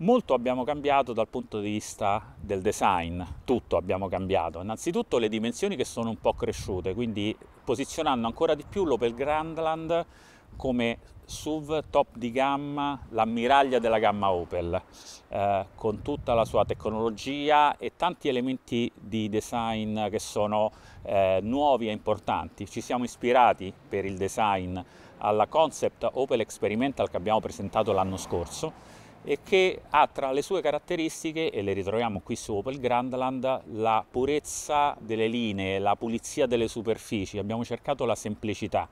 Molto abbiamo cambiato dal punto di vista del design, tutto abbiamo cambiato. Innanzitutto le dimensioni che sono un po' cresciute, quindi posizionando ancora di più l'Opel Grandland come SUV top di gamma, l'ammiraglia della gamma Opel, eh, con tutta la sua tecnologia e tanti elementi di design che sono eh, nuovi e importanti. Ci siamo ispirati per il design alla concept Opel Experimental che abbiamo presentato l'anno scorso e che ha tra le sue caratteristiche, e le ritroviamo qui su Opel Grandland, la purezza delle linee, la pulizia delle superfici, abbiamo cercato la semplicità,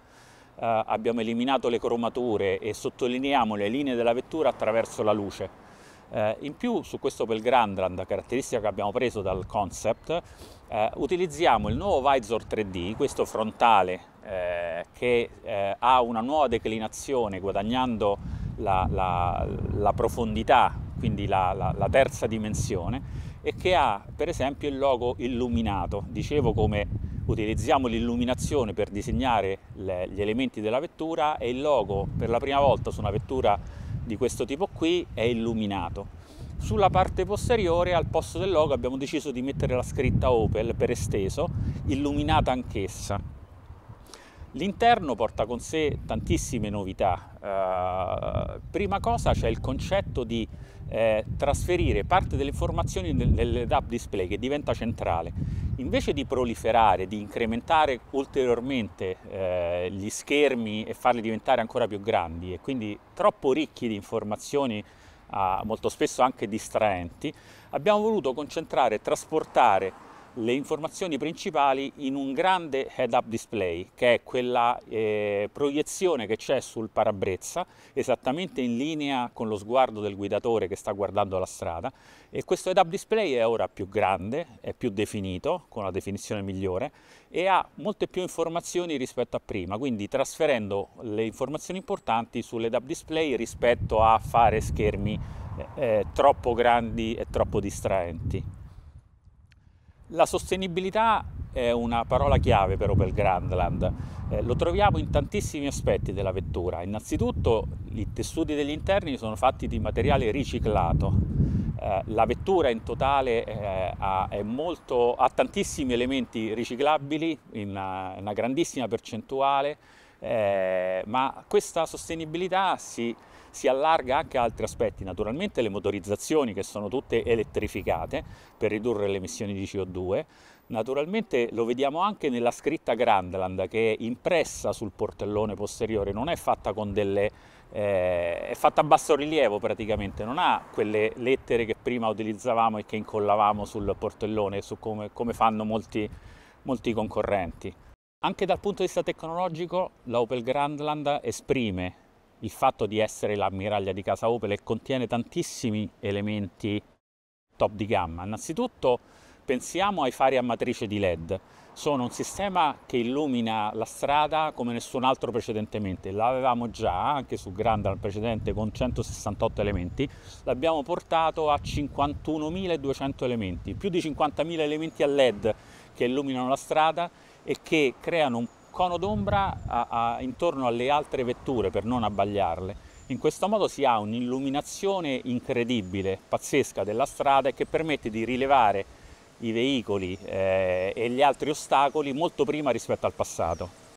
eh, abbiamo eliminato le cromature e sottolineiamo le linee della vettura attraverso la luce. Eh, in più su questo Opel Grandland, caratteristica che abbiamo preso dal concept, eh, utilizziamo il nuovo visor 3D, questo frontale eh, che eh, ha una nuova declinazione guadagnando la, la, la profondità, quindi la, la, terza dimensione, e che ha per esempio il logo illuminato. Dicevo come utilizziamo l'illuminazione per disegnare le, gli elementi della vettura e il logo per la prima volta su una vettura di questo tipo qui è illuminato. Sulla parte posteriore al posto del logo abbiamo deciso di mettere la scritta Opel per esteso, illuminata anch'essa. L'interno porta con sé tantissime novità, eh, Prima cosa c'è il concetto di eh, trasferire parte delle informazioni nell'app display che diventa centrale. Invece di proliferare, di incrementare ulteriormente eh, gli schermi e farli diventare ancora più grandi e quindi troppo ricchi di informazioni eh, molto spesso anche distraenti, abbiamo voluto concentrare e trasportare le informazioni principali in un grande head-up display, che è quella eh, proiezione che c'è sul parabrezza, esattamente in linea con lo sguardo del guidatore che sta guardando la strada. E questo head-up display è ora più grande, è più definito, con una definizione migliore, e ha molte più informazioni rispetto a prima, quindi trasferendo le informazioni importanti sull'head-up display rispetto a fare schermi eh, eh troppo grandi e troppo distraenti. La sostenibilità è una parola chiave per Opel Grandland. Eh, lo troviamo in tantissimi aspetti della vettura. Innanzitutto i tessuti degli interni sono fatti di materiale riciclato. Eh, la vettura in totale eh, ha, molto, ha, tantissimi elementi riciclabili, in una, eh, una grandissima percentuale eh, ma questa sostenibilità si, si, allarga anche a altri aspetti, naturalmente le motorizzazioni che sono tutte elettrificate per ridurre le emissioni di CO2, naturalmente lo vediamo anche nella scritta Grandland che è impressa sul portellone posteriore, non è fatta con delle... Eh, è fatta a basso rilievo praticamente, non ha quelle lettere che prima utilizzavamo e che incollavamo sul portellone, su come, come fanno molti, molti concorrenti. Anche dal punto di vista tecnologico, la Opel Grandland esprime il fatto di essere l'ammiraglia di casa Opel e contiene tantissimi elementi top di gamma. Innanzitutto pensiamo ai fari a matrice di LED. Sono un sistema che illumina la strada come nessun altro precedentemente. L'avevamo già anche su Grandland precedente con 168 elementi. L'abbiamo portato a 51.200 elementi, più di 50.000 elementi a LED che illuminano la strada e che creano un cono d'ombra a, a, intorno alle altre vetture per non abbagliarle. In questo modo si ha un'illuminazione incredibile, pazzesca della strada che permette di rilevare i veicoli eh, e gli altri ostacoli molto prima rispetto al passato.